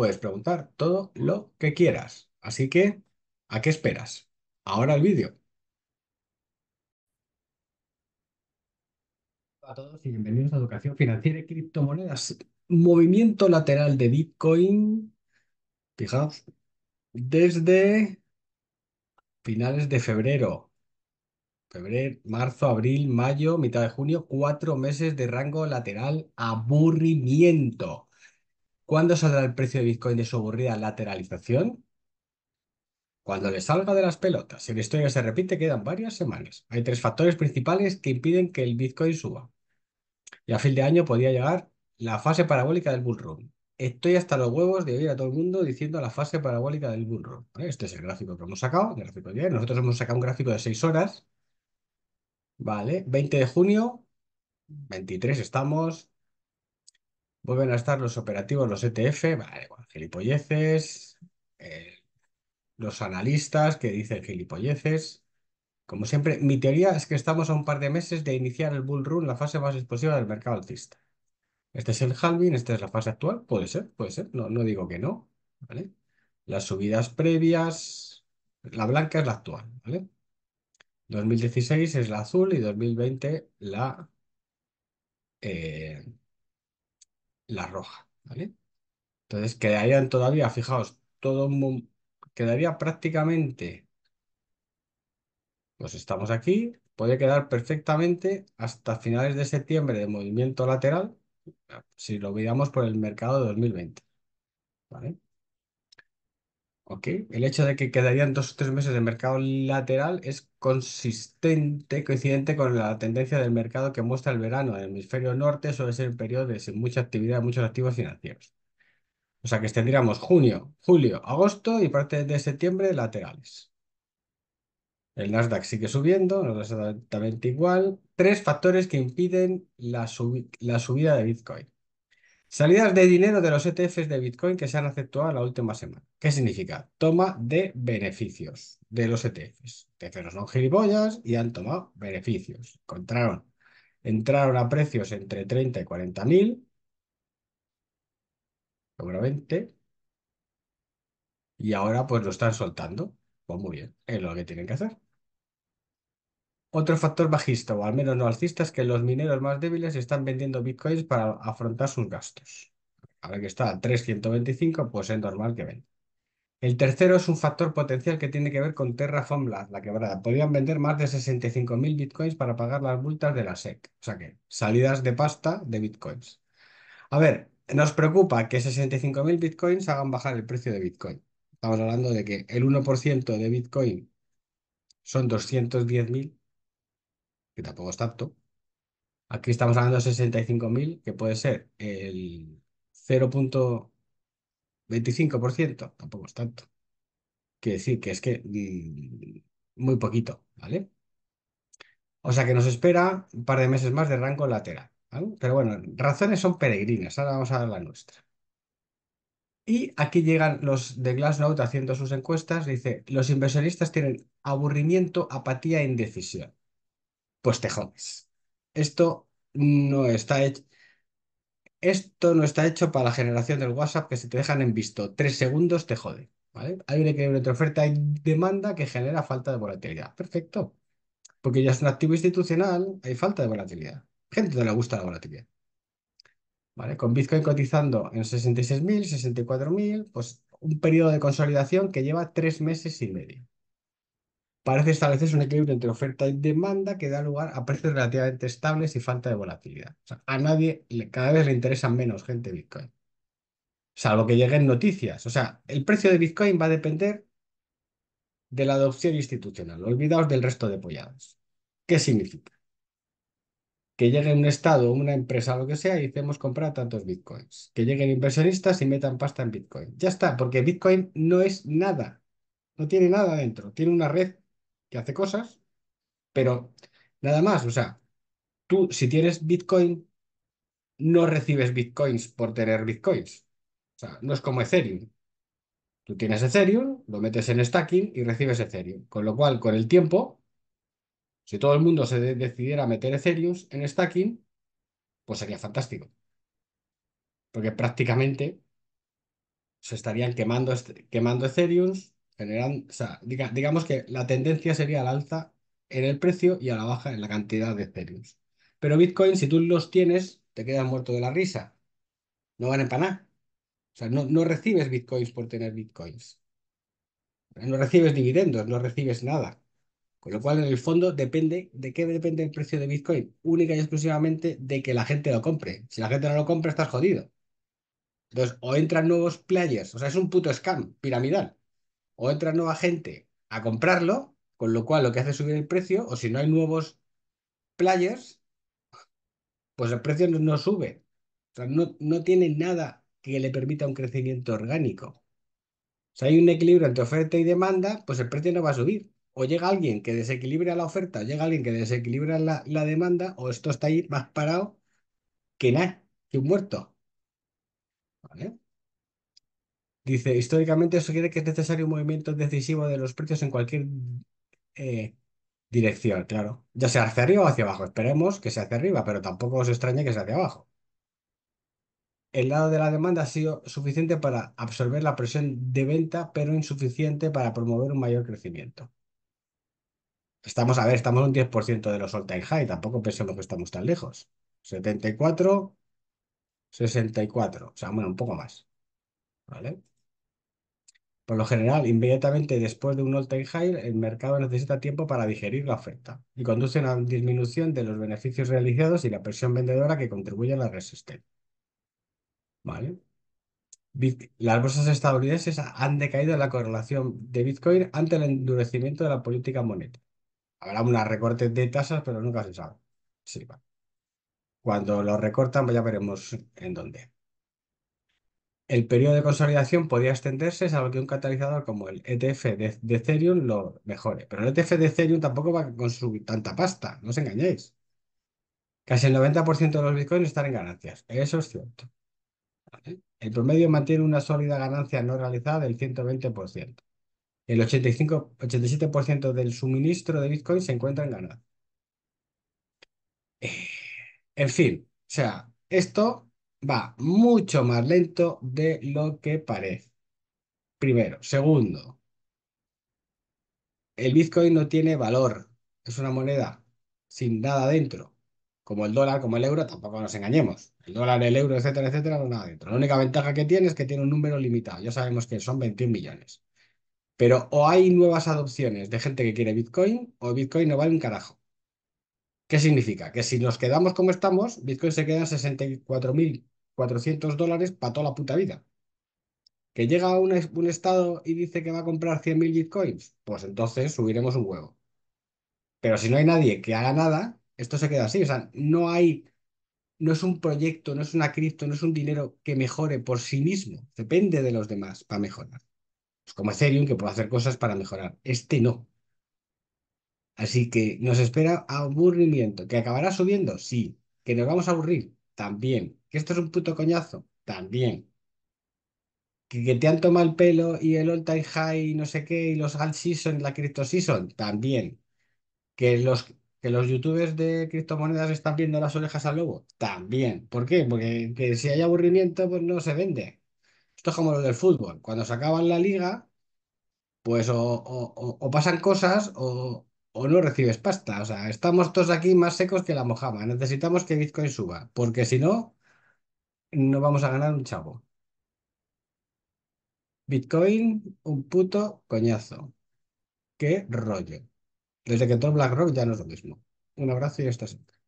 puedes preguntar todo lo que quieras. Así que, ¿a qué esperas? Ahora el vídeo. a todos y bienvenidos a Educación Financiera y Criptomonedas. Movimiento lateral de Bitcoin, fijaos, desde finales de febrero. Febrero, marzo, abril, mayo, mitad de junio, cuatro meses de rango lateral aburrimiento. ¿Cuándo saldrá el precio de Bitcoin de su aburrida lateralización? Cuando le salga de las pelotas. Si la historia se repite, quedan varias semanas. Hay tres factores principales que impiden que el Bitcoin suba. Y a fin de año podría llegar la fase parabólica del run. Estoy hasta los huevos de oír a todo el mundo diciendo la fase parabólica del run. Este es el gráfico que hemos sacado, el gráfico Nosotros hemos sacado un gráfico de 6 horas. Vale, 20 de junio, 23 estamos, Vuelven a estar los operativos, los ETF, vale, gilipolleces, eh, los analistas que dicen gilipolleces. Como siempre, mi teoría es que estamos a un par de meses de iniciar el bull run, la fase más explosiva del mercado alcista. Este es el halving, esta es la fase actual, puede ser, puede ser, no, no digo que no, ¿vale? Las subidas previas, la blanca es la actual, ¿vale? 2016 es la azul y 2020 la eh, la roja, ¿vale? Entonces quedarían todavía, fijaos, todo quedaría prácticamente, pues estamos aquí, puede quedar perfectamente hasta finales de septiembre de movimiento lateral, si lo miramos por el mercado de 2020, ¿vale? el hecho de que quedarían dos o tres meses de mercado lateral es consistente, coincidente con la tendencia del mercado que muestra el verano. En el hemisferio norte suele ser un periodo de mucha actividad, muchos activos financieros. O sea que extendiéramos junio, julio, agosto y parte de septiembre laterales. El Nasdaq sigue subiendo, no es exactamente igual. Tres factores que impiden la subida de Bitcoin. Salidas de dinero de los ETFs de Bitcoin que se han aceptado la última semana. ¿Qué significa? Toma de beneficios de los ETFs. ETFs son gilipollas y han tomado beneficios. Encontraron, entraron a precios entre 30 y 40 mil, seguramente, y ahora pues lo están soltando. Pues muy bien, es lo que tienen que hacer. Otro factor bajista, o al menos no alcista, es que los mineros más débiles están vendiendo bitcoins para afrontar sus gastos. A ver, que está a 325, pues es normal que venda. El tercero es un factor potencial que tiene que ver con Terraform Labs la quebrada. Podrían vender más de 65.000 bitcoins para pagar las multas de la SEC. O sea que salidas de pasta de bitcoins. A ver, nos preocupa que 65.000 bitcoins hagan bajar el precio de bitcoin. Estamos hablando de que el 1% de bitcoin son 210.000 que tampoco es tanto. Aquí estamos hablando de 65.000, que puede ser el 0.25%, tampoco es tanto. Quiere decir que es que mm, muy poquito, ¿vale? O sea que nos espera un par de meses más de rango lateral. Pero bueno, razones son peregrinas, ahora vamos a dar la nuestra. Y aquí llegan los de Glassnote haciendo sus encuestas, dice, los inversionistas tienen aburrimiento, apatía e indecisión pues te jodes. Esto no está hecho. Esto no está hecho para la generación del WhatsApp que se te dejan en visto. Tres segundos te jode. Hay una equilibrio entre oferta y demanda que genera falta de volatilidad. Perfecto. Porque ya es un activo institucional, hay falta de volatilidad. Gente no le gusta la volatilidad. ¿Vale? Con Bitcoin cotizando en 66.000, 64.000, pues un periodo de consolidación que lleva tres meses y medio parece establecerse un equilibrio entre oferta y demanda que da lugar a precios relativamente estables y falta de volatilidad. O sea, a nadie cada vez le interesan menos gente Bitcoin. O sea, lo que lleguen noticias. O sea, el precio de Bitcoin va a depender de la adopción institucional. Olvidaos del resto de polladas. ¿Qué significa? Que llegue un Estado, una empresa, lo que sea, y hacemos comprar tantos bitcoins. Que lleguen inversionistas y metan pasta en bitcoin. Ya está, porque bitcoin no es nada. No tiene nada dentro. Tiene una red que hace cosas, pero nada más, o sea, tú si tienes Bitcoin, no recibes Bitcoins por tener Bitcoins. O sea, no es como Ethereum. Tú tienes Ethereum, lo metes en stacking y recibes Ethereum. Con lo cual, con el tiempo, si todo el mundo se decidiera meter Ethereum en stacking, pues sería fantástico. Porque prácticamente se estarían quemando, quemando Ethereum generan, o sea, digamos que la tendencia sería al alza en el precio y a la baja en la cantidad de Ethereum. Pero Bitcoin, si tú los tienes, te quedas muerto de la risa. No van a empanar. O sea, no, no recibes Bitcoins por tener Bitcoins. No recibes dividendos, no recibes nada. Con lo cual, en el fondo, depende de qué depende el precio de Bitcoin. Única y exclusivamente de que la gente lo compre. Si la gente no lo compra, estás jodido. Entonces, o entran nuevos players. O sea, es un puto scam piramidal o entra nueva gente a comprarlo, con lo cual lo que hace es subir el precio, o si no hay nuevos players, pues el precio no, sube. O sea, no, tiene nada que le permita un crecimiento orgánico. Si hay un equilibrio entre oferta y demanda, pues el precio no va a subir. O llega alguien que desequilibra la oferta, o llega alguien que desequilibra la, la demanda, o esto está ahí más parado que nada, que un muerto. ¿Vale? Dice, históricamente eso quiere que es necesario un movimiento decisivo de los precios en cualquier eh, dirección, claro. Ya sea hacia arriba o hacia abajo. Esperemos que sea hacia arriba, pero tampoco os extrañe que sea hacia abajo. El lado de la demanda ha sido suficiente para absorber la presión de venta, pero insuficiente para promover un mayor crecimiento. Estamos, a ver, estamos un 10% de los all-time high, tampoco pensemos que estamos tan lejos. 74, 64, o sea, bueno, un poco más. ¿Vale? Por lo general, inmediatamente después de un all-time high, el mercado necesita tiempo para digerir la oferta y conduce a una disminución de los beneficios realizados y la presión vendedora que contribuye a la resistencia. ¿Vale? Las bolsas estadounidenses han decaído en la correlación de Bitcoin ante el endurecimiento de la política monetaria. Habrá un recortes de tasas, pero nunca se sabe. Sí, va. Cuando lo recortan, pues ya veremos en dónde el periodo de consolidación podría extenderse salvo que un catalizador como el ETF de, Ethereum lo mejore. Pero el ETF de Ethereum tampoco va a consumir tanta pasta, no os engañéis. Casi el 90% de los bitcoins están en ganancias, eso es cierto. El promedio mantiene una sólida ganancia no realizada del 120%. El 85, 87% del suministro de bitcoins se encuentra en ganancias. Eh, en fin, o sea, esto va mucho más lento de lo que parece. Primero. Segundo, el Bitcoin no tiene valor. Es una moneda sin nada dentro. Como el dólar, como el euro, tampoco nos engañemos. El dólar, el euro, etcétera, etcétera, no nada dentro. La única ventaja que tiene es que tiene un número limitado. Ya sabemos que son 21 millones. Pero o hay nuevas adopciones de gente que quiere Bitcoin o Bitcoin no vale un carajo. ¿Qué significa? Que si nos quedamos como estamos, Bitcoin se queda en 64.400 dólares para toda la puta vida. ¿Que llega un, estado y dice que va a comprar 100.000 Bitcoins? Pues entonces subiremos un huevo. Pero si no hay nadie que haga nada, esto se queda así. O sea, no hay, no es un proyecto, no es una cripto, no es un dinero que mejore por sí mismo. Depende de los demás para mejorar. Es pues como Ethereum que puede hacer cosas para mejorar. Este no. Así que nos espera aburrimiento. ¿Que acabará subiendo? Sí. ¿Que nos vamos a aburrir? También. ¿Que esto es un puto coñazo? También. ¿Que, te han tomado el pelo y el all time high y no sé qué y los alt season, la crypto season? También. ¿Que los, que los youtubers de criptomonedas están viendo las orejas al lobo? También. ¿Por qué? Porque si hay aburrimiento, pues no se vende. Esto es como lo del fútbol. Cuando se acaba la liga, pues o pasan cosas o, o no recibes pasta. O sea, estamos todos aquí más secos que la mojama. Necesitamos que Bitcoin suba, porque si no, no vamos a ganar un chavo. Bitcoin, un puto coñazo. Qué rollo. Desde que entró BlackRock ya no es lo mismo. Un abrazo y hasta siempre.